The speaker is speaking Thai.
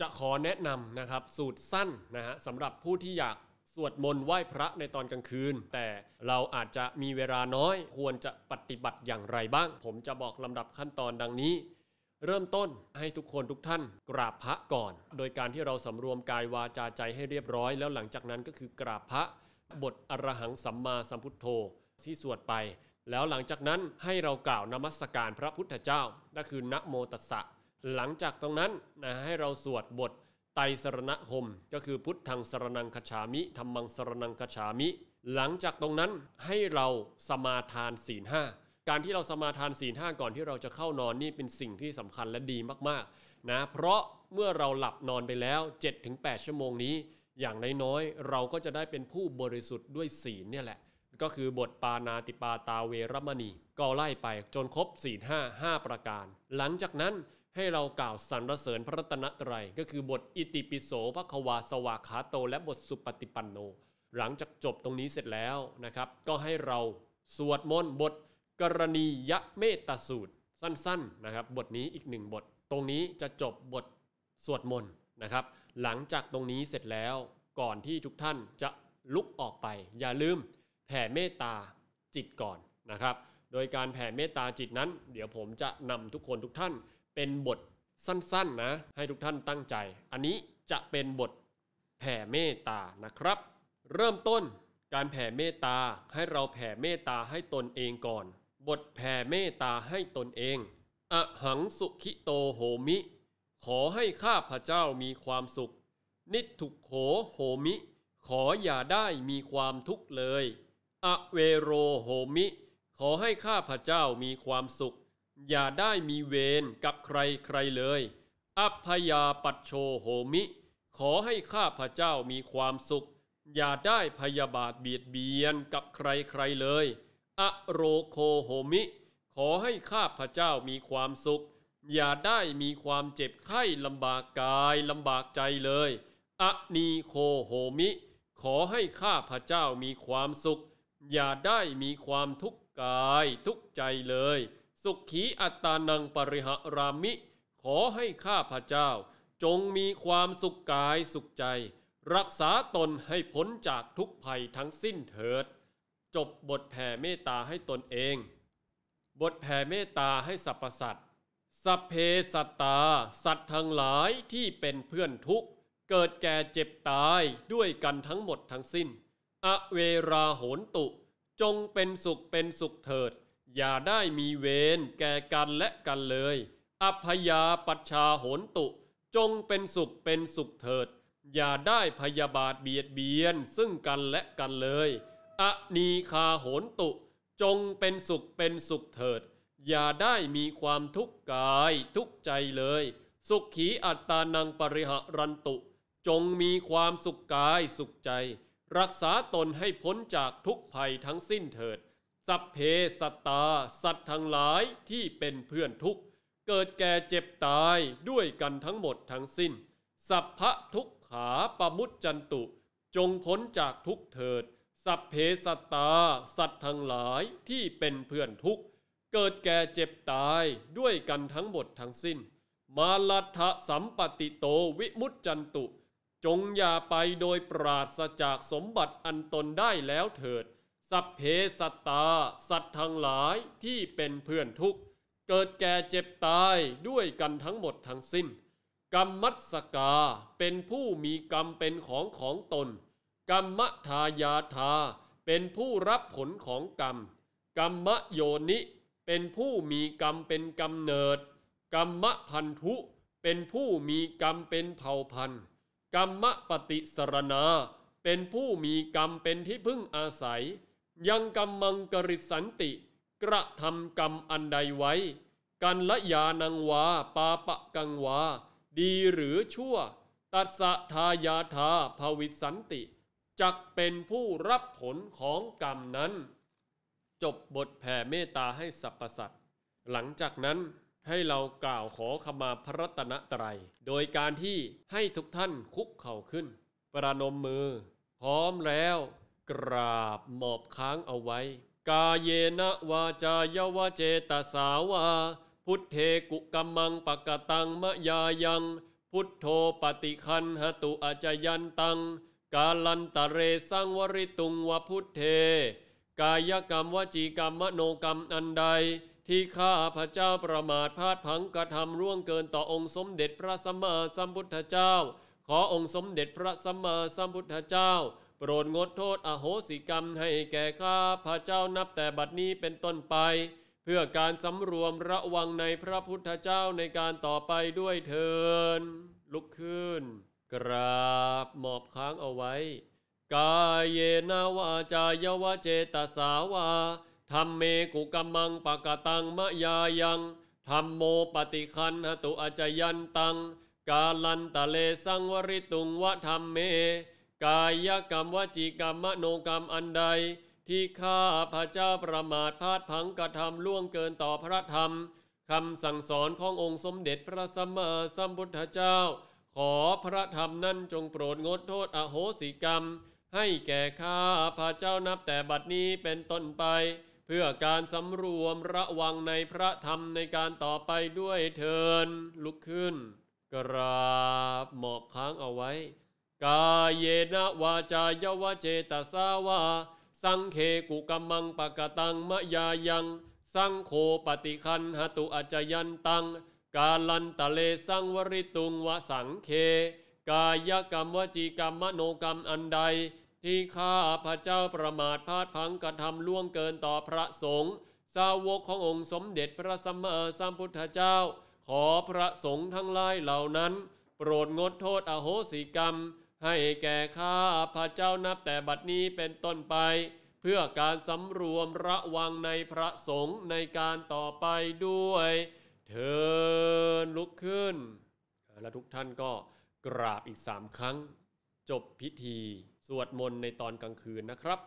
จะขอแนะนำนะครับสูตรสั้นนะฮะสำหรับผู้ที่อยากสวดมนต์ไหว้พระในตอนกลางคืน แต่เราอาจจะมีเวลาน้อย ควรจะปฏิบัติอย่างไรบ้าง ผมจะบอกลำดับขั้นตอนดังนี้ เริ่มต้นให้ทุกคนทุกท่านกราบพระก่อน โดยการที่เราสำรวมกายวาจาใจให้เรียบร้อย แล้วหลังจากนั้นก็คือกราบพระ บทอรหังสัมมาสัมพุทโธที่สวดไป แล้วหลังจากนั้นให้เรากล่าวนมัสการพระพุทธเจ้านั่นคือนโมตัสสะหลังจากตรงนั้นนะให้เราสวดบทไตรสรณคม ก็คือพุทธังสรนังคฉามิธรรมังสรนังคฉามิ หลังจากตรงนั้นให้เราสมาทานศีลห้าการที่เราสมาทานศีลห้าก่อนที่เราจะเข้านอนนี่เป็นสิ่งที่สำคัญและดีมากๆนะเพราะเมื่อเราหลับนอนไปแล้ว 7-8 ชั่วโมงนี้ อย่างน้อยๆเราก็จะได้เป็นผู้บริสุทธิ์ด้วยศีลเนี่ยแหละ ก็คือบทปานาติปาตาเวรมณีก็ไล่ไปจนครบศีลห้าห้าประการ หลังจากนั้นให้เรากล่าวสรรเสริญพระรัตนตรัยก็คือบทอิติปิโสพระควาสวาขาโต และบทสุปฏิปันโน หลังจากจบตรงนี้เสร็จแล้วนะครับ ก็ให้เราสวดมนต์บทกรณียเมตสูตร สั้นๆนะครับบทนี้อีกหนึ่งบท ตรงนี้จะจบบทสวดมนต์นะครับ หลังจากตรงนี้เสร็จแล้วก่อนที่ทุกท่านจะลุกออกไปอย่าลืมแผ่เมตตาจิตก่อนนะครับ โดยการแผ่เมตตาจิตนั้น เดี๋ยวผมจะนำทุกคนทุกท่านเป็นบทสั้นๆนะ ให้ทุกท่านตั้งใจ อันนี้จะเป็นบทแผ่เมตตานะครับ เริ่มต้นการแผ่เมตตาให้เราแผ่เมตตาให้ตนเองก่อน บทแผ่เมตตาให้ตนเองอหังสุขิโตโหมิ ขอให้ข้าพเจ้ามีความสุข นิทุกโขโหมิ ขออย่าได้มีความทุกข์เลยอเวโรโหมิ ขอให้ข้าพเจ้ามีความสุขอย่าได้มีเวรกับใครใครเลย อัพยาปัชโชโหมิ ขอให้ข้าพระเจ้ามีความสุข อย่าได้พยาบาทเบียดเบียนกับใครใครเลย อโรโคโหมิ ขอให้ข้าพระเจ้ามีความสุข อย่าได้มีความเจ็บไข้ลำบากกายลำบากใจเลยอนีโคโหมิ ขอให้ข้าพระเจ้ามีความสุข อย่าได้มีความทุกข์กายทุกใจเลยสุขีอัตานังปริหรามิ ขอให้ข้าพเจ้า จงมีความสุขกายสุขใจ รักษาตนให้พ้นจากทุกภัยทั้งสิ้นเถิด จบบทแผ่เมตตาให้ตนเอง บทแผ่เมตตาให้สรรพสัตว์สัพเพสัตตา สัตว์ทั้งหลายที่เป็นเพื่อนทุกข์ เกิดแก่เจ็บตายด้วยกันทั้งหมดทั้งสิ้นอเวราโหนตุ จงเป็นสุขเป็นสุขเถิดอย่าได้มีเวรแก่กันและกันเลยอภยาปัชชาโหนตุจงเป็นสุขเป็นสุขเถิด อย่าได้พยาบาทเบียดเบียนซึ่งกันและกันเลยอนีคาโหนตุ จงเป็นสุขเป็นสุขเถิด อย่าได้มีความทุกข์กายทุกใจเลย สุขขีอัตตานังปริหรันตุ จงมีความสุขกายสุขใจ รักษาตนให้พ้นจากทุกภัยทั้งสิ้นเถิดสัพเพสัตตาสัตว์ทั้งหลายที่เป็นเพื่อนทุกข์เกิดแก่เจ็บตายด้วยกันทั้งหมดทั้งสิ้นสัพพะทุกขาปมุจจันตุ จงพ้นจากทุกเถิด สัพเพสัตตา สัตว์ทั้งหลายที่เป็นเพื่อนทุกข์เกิดแก่เจ็บตายด้วยกันทั้งหมดทั้งสิ้น มาลัทะสัมปติโตวิมุตจันตุ จงอย่าไปโดยปราศจากสมบัติอันตนได้แล้วเถิดสัพเพสัตตาสัตว์ทั้งหลายที่เป็นเพื่อนทุกข์เกิดแก่เจ็บตายด้วยกันทั้งหมดทั้งสิ้น กรรมมัสกาเป็นผู้มีกรรมเป็นของของตน กรรมทายาทาเป็นผู้รับผลของกรรมกรรมโยนิ เป็นผู้มีกรรมเป็นกำเนิด กรรมพันธุเป็นผู้มีกรรมเป็นเผ่าพันธุ์ กรรมปฏิสรณาเป็นผู้มีกรรมเป็นที่พึ่งอาศัยยังกรรมังกริสันติ กระทำกรรมอันใดไว้ กันละยานังวา ปาปะกังวา ดีหรือชั่ว ตัสทายาทาภวิสันติ จักเป็นผู้รับผลของกรรมนั้น จบบทแผ่เมตตาให้สรรพสัตว์ หลังจากนั้นให้เรากล่าวขอขมาพระตนะตรัย โดยการที่ให้ทุกท่านคุกเข่าขึ้น ประนมมือ พร้อมแล้วกราบ หมอบค้างเอาไว้ กาเยนะวาจายวเจตสาวาพุทเทกุกัมมังปกตังมะยายัง พุทโธปฏิคันหตุอาจยันตัง กาลันตะเรสังวริตุงวพุทเท กายกรรมวจีกรรมมโนกรรมอันใด ที่ข้าพระเจ้าประมาทพลาดพังกระทำร่วงเกินต่อองค์สมเด็จพระสัมมาสัมพุทธเจ้า ขอองค์สมเด็จพระสัมมาสัมพุทธเจ้าโปรดงดโทษ อโหสิกรรมให้แก่ข้าพระเจ้านับแต่บัดนี้เป็นต้นไป เพื่อการสำรวมระวังในพระพุทธเจ้าในการต่อไปด้วยเทิน ลุกขึ้น กราบหมอบค้างเอาไว้ กายเยนาวาจายวเจตสาวาธรรมเมกุกัมมังปะกตังมะยายัง ธรรมโมปฏิคันหตุอจยันตัง กาลันตะเลสังวริตุงวะธรรมเมกายกรรมวจีกรรมมโนกรรมอันใด ที่ข้าพระเจ้าประมาทพลาดพังกระทำล่วงเกินต่อพระธรรมคำสั่งสอนขององค์สมเด็จพระสัมมาสัมพุทธเจ้า ขอพระธรรมนั้นจงโปรดงดโทษอโหสิกรรม ให้แก่ข้าพระเจ้านับแต่บัดนี้เป็นต้นไป เพื่อการสำรวมระวังในพระธรรมในการต่อไปด้วยเทินลุกขึ้น กราบหมอบค้างเอาไว้กายเนวาจายวเจตสาวาสังเคกุกัมมังปะกตังมะยายังสังโคปฏิคันหตุอาจยันตังกาลันตะเลสังวริตุงวะสังเคกายกรรมวจีกรรมมโนกรรมอันใด ที่ข้าพระเจ้าประมาทพลาดพังกระทำล่วงเกินต่อพระสงฆ์สาวกขององค์สมเด็จพระสัมมาสัมพุทธเจ้า ขอพระสงฆ์ทั้งหลายเหล่านั้น โปรดงดโทษอโหสิกรรมให้แก่ข้าพระเจ้านับแต่บัดนี้เป็นต้นไป เพื่อการสำรวมระวังในพระสงฆ์ในการต่อไปด้วย เทินลุกขึ้น และทุกท่านก็กราบอีกสามครั้ง จบพิธีสวดมนต์ในตอนกลางคืนนะครับ